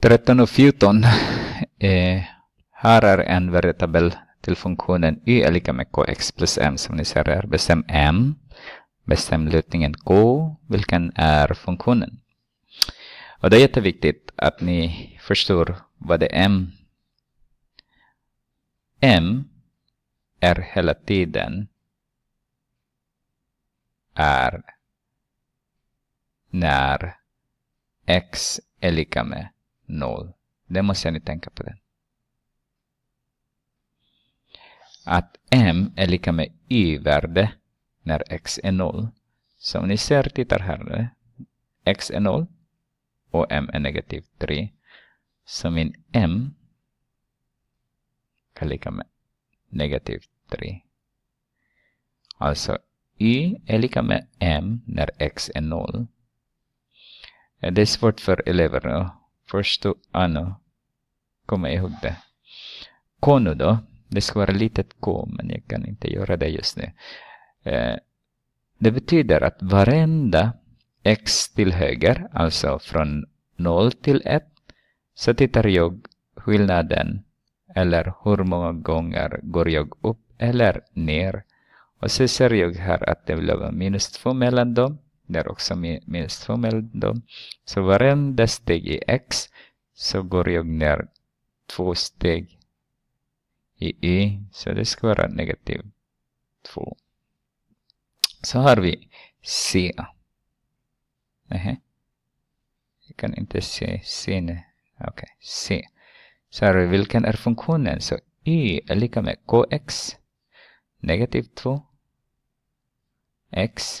13 och 14. Eh, här är en variabel till funktionen y är lika med kx plus m som ni ser här. Bestäm m. Bestäm lutningen k, vilken är funktionen. Och det är jätteviktigt att ni förstår vad det är m. m är hela tiden är när x är lika med noll. Det måste ni tänka på. Den. Att m är lika med y-värde när x är noll. Som ni ser, tittar här. x är noll och m är negativ 3. Så min m är lika med negativ 3. Alltså y är lika med m när x är noll. Det är svårt för eleverna first to, ano, ah, komma ihåg det. Kono då, det ska vara litet K, men jag kan inte göra det just nu. Eh, det betyder att varenda x till höger, alltså från 0 till 1, så tittar jag skillnaden, eller hur många gånger går jag upp eller ner. Och så ser jag här att det blir minus 2 mellan dem där också med, med strommel då. Så varenda steg i x så går jag ner två steg i y, så det ska vara negativ 2. Så har vi c. Nej, jag kan inte se c nu. Okej, okay, c. Så har vi vilken är funktionen? Så y är lika med kx negativ 2 x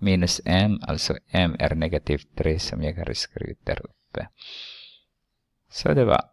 minus m, alltså m är negativt 3 som jag har skrivit där uppe. Så det var